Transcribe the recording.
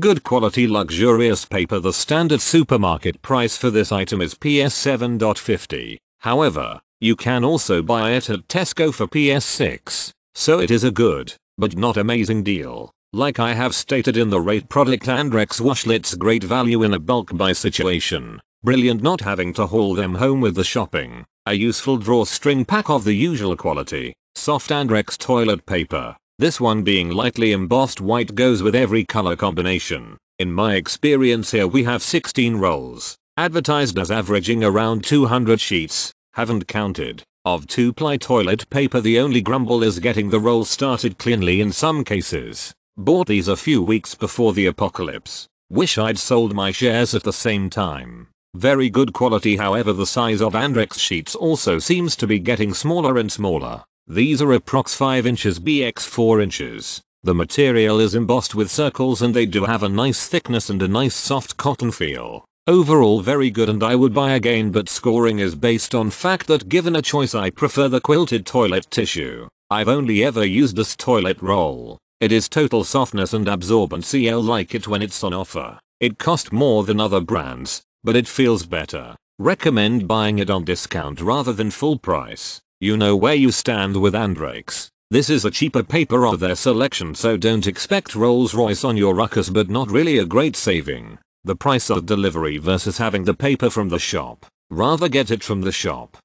Good quality luxurious paper The standard supermarket price for this item is PS 7.50. However, you can also buy it at Tesco for PS 6. So it is a good, but not amazing deal. Like I have stated in the rate product Andrex washlets great value in a bulk buy situation. Brilliant not having to haul them home with the shopping. A useful drawstring pack of the usual quality. Soft Andrex toilet paper. This one being lightly embossed white goes with every color combination. In my experience here we have 16 rolls, advertised as averaging around 200 sheets, haven't counted. Of two-ply toilet paper the only grumble is getting the roll started cleanly in some cases. Bought these a few weeks before the apocalypse. Wish I'd sold my shares at the same time. Very good quality however the size of Andrex sheets also seems to be getting smaller and smaller. These are approx 5 inches bx 4 inches. The material is embossed with circles and they do have a nice thickness and a nice soft cotton feel. Overall very good and I would buy again but scoring is based on fact that given a choice I prefer the quilted toilet tissue. I've only ever used this toilet roll. It is total softness and absorbency I like it when it's on offer. It cost more than other brands, but it feels better. Recommend buying it on discount rather than full price. You know where you stand with Andrakes. This is a cheaper paper of their selection so don't expect Rolls-Royce on your ruckus but not really a great saving. The price of delivery versus having the paper from the shop. Rather get it from the shop.